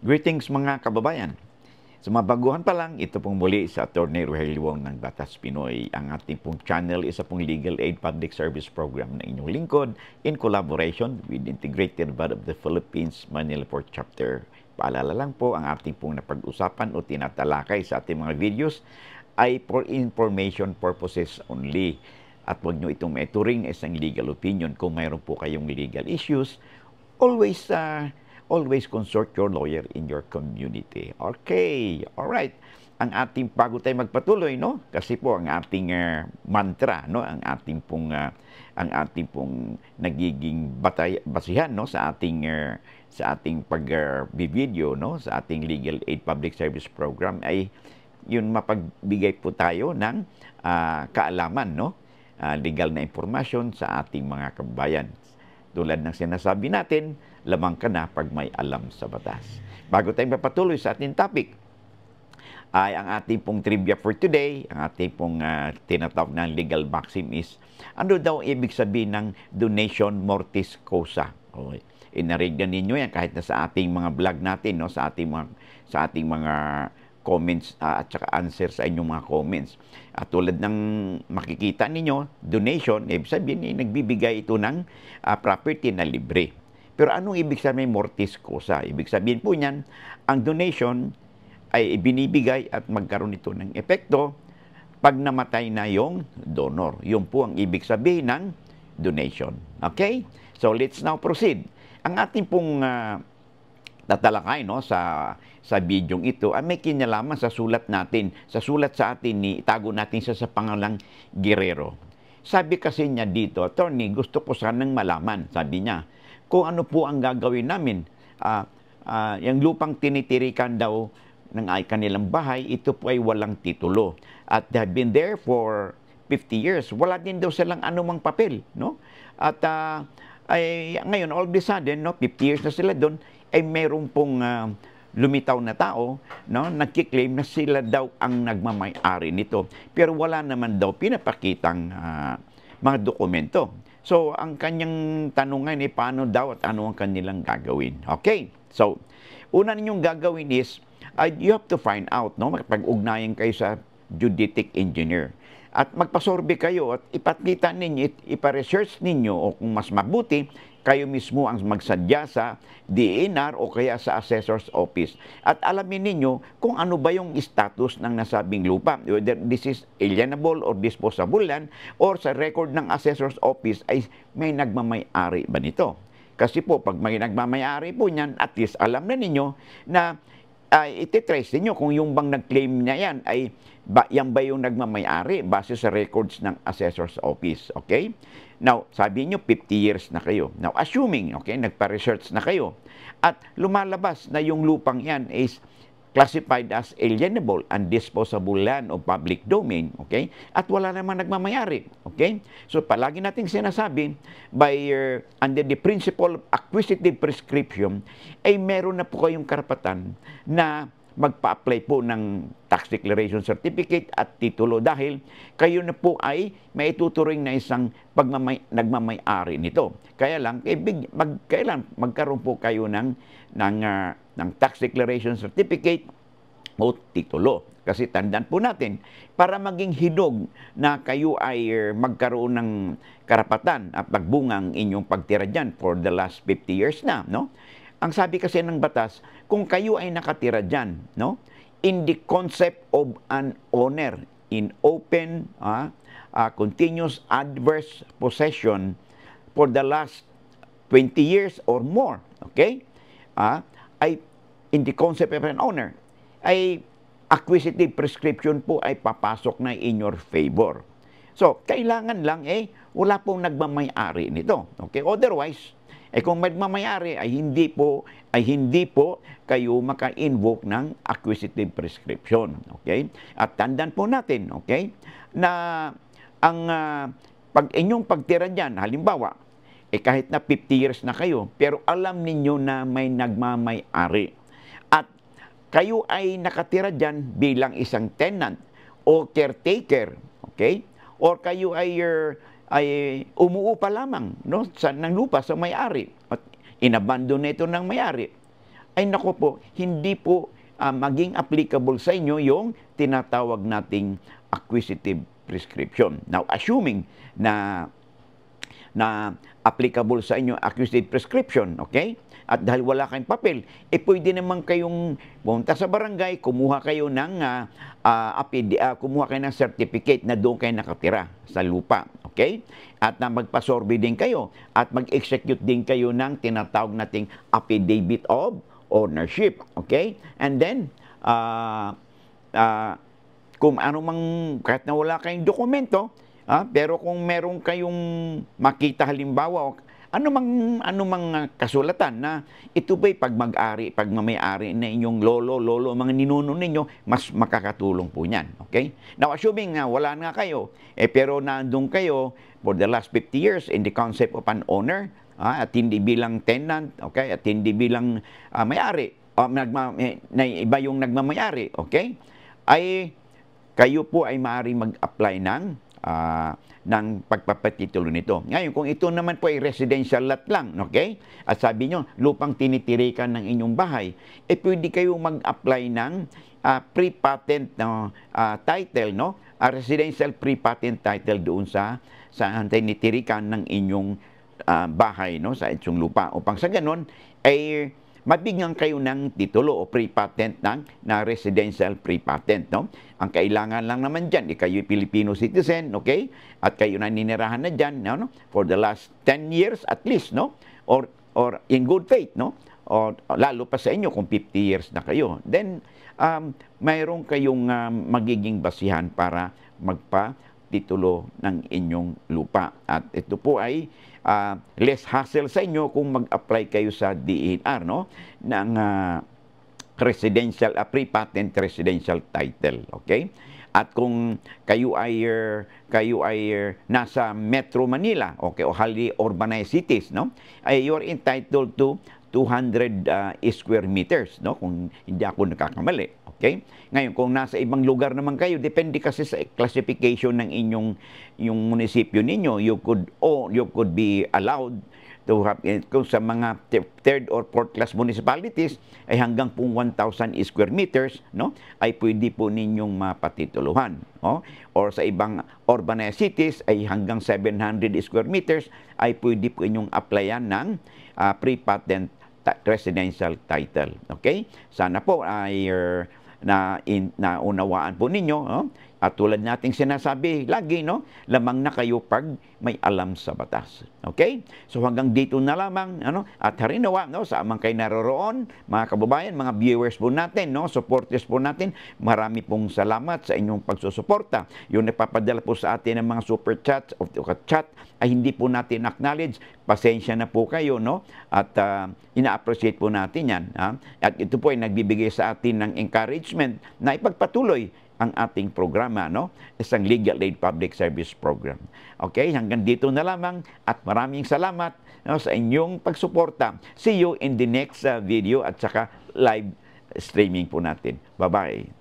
Greetings mga kababayan. Sa mga baguhan pa lang, ito pong muli sa Attorney Rogelio ng Batas Pinoy. Ang ating pong channel, isa pong legal aid public service program ng inyong lingkod in collaboration with Integrated Bar of the Philippines Manila Port Chapter. Paalala lang po, ang ating pong napag-usapan o tinatalakay sa ating mga videos ay for information purposes only. At huwag nyo itong maturing as isang legal opinion. Kung mayroon po kayong legal issues, always uh, always consult your lawyer in your community. Okay, all right. Ang ating bago tayo magpatuloy, no? Kasi po ang ating uh, mantra, no? Ang ating pong uh, ang ating pong nagiging batay, basihan, no? Sa ating uh, sa ating pag-video, uh, no? Sa ating Legal Aid Public Service Program ay yun mapagbigay po tayo ng uh, kaalaman, no? Uh, legal na information sa ating mga kababayan. Tulad ng sinasabi natin, lamang ka na pag may alam sa batas. Bago tayong mapatuloy sa ating topic, ay ang ating pong trivia for today, ang ating pong uh, tinatawag ng legal maxim is, ano daw ibig sabihin ng donation mortis causa? Okay. Inarigna ninyo yan kahit na sa ating mga vlog natin, no? sa ating mga, sa ating mga comments uh, at saka answer sa inyong mga comments. At tulad ng makikita ninyo, donation, ibig sabihin, eh, nagbibigay ito ng uh, property na libre. Pero anong ibig sabihin mortis causa? Ibig sabihin po niyan, ang donation ay binibigay at magkaroon ito ng epekto pag namatay na yung donor. Yun po ang ibig sabihin ng donation. Okay? So let's now proceed. Ang ating pong uh, no sa sa bidyong ito ay ah, may kinalaman sa sulat natin sa sulat sa atin ni itago natin siya sa pangalang Guerrero sabi kasi niya dito attorney gusto ko sanang malaman sabi niya kung ano po ang gagawin namin. Uh, uh, yung lupang tinitirikan daw ng ay kanilang bahay, ito po ay walang titulo. At they have been there for 50 years. Wala din daw silang anumang papel. No? At uh, ay, ngayon, all of a sudden, no, 50 years na sila doon, ay mayroon pong uh, lumitaw na tao no nagki-claim na sila daw ang nagmamay-ari nito pero wala naman daw pinapakitang uh, mga dokumento So, ang kanyang tanungan ay eh, paano daw at ano ang kanilang gagawin. Okay? So, una ninyong gagawin is, uh, you have to find out, no? Magpag-ugnayan kayo sa geodetic engineer at magpasorbe kayo at ipakita ninyo, ipa-research ninyo o kung mas mabuti, kayo mismo ang magsadya sa DNR o kaya sa assessor's office. At alamin ninyo kung ano ba yung status ng nasabing lupa, whether this is alienable or disposable land or sa record ng assessor's office ay may nagmamayari ba nito. Kasi po, pag may nagmamayari po niyan, at least alam na ninyo na ay uh, ititrace ninyo kung yung bang nag-claim niya yan ay ba, yan ba yung nagmamayari base sa records ng assessor's office, okay? Now, sabi niyo 50 years na kayo. Now, assuming, okay, nagpa-research na kayo at lumalabas na yung lupang yan is classified as alienable and disposable land of public domain, okay? At wala namang nagmamayari, okay? So palagi nating sinasabi by uh, under the principle of acquisitive prescription ay meron na po kayong karapatan na magpa-apply po ng tax declaration certificate at titulo dahil kayo na po ay maituturing na isang pagmamay, nagmamay-ari nito. Kaya lang, ibig, eh, mag, kailan magkaroon po kayo ng, ng, uh, ng tax declaration certificate o titulo. Kasi tandaan po natin, para maging hinog na kayo ay eh, magkaroon ng karapatan at pagbunga magbungang inyong pagtira dyan for the last 50 years na, no? Ang sabi kasi ng batas, kung kayo ay nakatira dyan, no? in the concept of an owner in open uh, uh, continuous adverse possession for the last 20 years or more, okay? Uh, ay in the concept of an owner ay acquisitive prescription po ay papasok na in your favor. So, kailangan lang eh wala pong nagmamay-ari nito. Okay? Otherwise, eh kung magmamayari ay hindi po ay hindi po kayo maka-invoke ng acquisitive prescription, okay? At tandaan po natin, okay, na ang uh, pag inyong pagtira diyan, halimbawa, eh kahit na 50 years na kayo, pero alam ninyo na may nagmamay-ari. At kayo ay nakatira diyan bilang isang tenant o caretaker, okay? Or kayo ay your uh, ah, ay umuupa lamang no, sa, ng lupa sa may-ari at inabandon ito ng may-ari. Ay nako po, hindi po uh, maging applicable sa inyo yung tinatawag nating acquisitive prescription. Now, assuming na na applicable sa inyo acquisitive prescription, okay? At dahil wala kayong papel, eh pwede naman kayong pumunta sa barangay, kumuha kayo ng uh, uh, ah, apid, ah, uh, kumuha kayo ng certificate na doon kayo nakatira sa lupa. Okay? At na magpasorbe din kayo at mag-execute din kayo ng tinatawag nating affidavit of ownership. Okay? And then, uh, uh, kung ano mang, kahit na wala kayong dokumento, ah, pero kung meron kayong makita halimbawa, o anumang, anumang ah, kasulatan na ito ba'y pag mag-ari, pag mamay-ari na inyong lolo, lolo, mga ninuno ninyo, mas makakatulong po niyan. Okay? Now, assuming na wala nga kayo, eh, pero nandun kayo for the last 50 years in the concept of an owner, ah, at hindi bilang tenant, okay, at hindi bilang uh, may-ari, ah, nagma, eh, na iba yung nagmamayari, okay, ay kayo po ay maaaring mag-apply ng uh, ng pagpapatitulo nito. Ngayon, kung ito naman po ay residential lot lang, okay? At sabi nyo, lupang tinitirikan ng inyong bahay, eh pwede kayong mag-apply ng uh, pre-patent no, uh, title, no? A residential pre-patent title doon sa sa tinitirikan ng inyong uh, bahay, no? Sa inyong lupa. Upang sa ganun, ay eh, mabigyan kayo ng titulo o pre-patent ng, na residential pre-patent. No? Ang kailangan lang naman dyan, eh, kayo Filipino citizen, okay? At kayo na naninirahan na dyan no? for the last 10 years at least, no? Or, or in good faith, no? O, lalo pa sa inyo kung 50 years na kayo. Then, um, mayroon kayong um, magiging basihan para magpa-titulo ng inyong lupa. At ito po ay uh, less hassle sa inyo kung mag-apply kayo sa DNR no ng uh, residential uh, pre-patent residential title okay at kung kayo ay kayo ay nasa Metro Manila okay o highly urbanized cities no ay eh, are entitled to 200 uh, ah, square meters, no? Kung hindi ako nakakamali. Okay? Ngayon, kung nasa ibang lugar naman kayo, depende kasi sa classification ng inyong yung munisipyo ninyo, you could or you could be allowed to have eh, kung sa mga third or fourth class municipalities ay hanggang po 1,000 square meters, no? Ay pwede po ninyong mapatituluhan, no? Or sa ibang urbanized cities ay hanggang 700 square meters ay pwede po inyong applyan ng uh, pre-patent residential title. Okay? Sana po ay uh, na, in, na unawaan po ninyo. Oh? At tulad nating sinasabi, lagi, no? Lamang na kayo pag may alam sa batas. Okay? So hanggang dito na lamang, ano? At harinawa, no? Sa amang kayo naroroon, mga kababayan, mga viewers po natin, no? Supporters po natin, marami pong salamat sa inyong pagsusuporta. Yung napapadala po sa atin ng mga super chats of the chat ay hindi po natin acknowledge. Pasensya na po kayo, no? At uh, ina-appreciate po natin yan. Ha? At ito po ay nagbibigay sa atin ng encouragement na ipagpatuloy ang ating programa, no? Isang Legal Aid Public Service Program. Okay, hanggang dito na lamang at maraming salamat no, sa inyong pagsuporta. See you in the next uh, video at saka live streaming po natin. Bye-bye.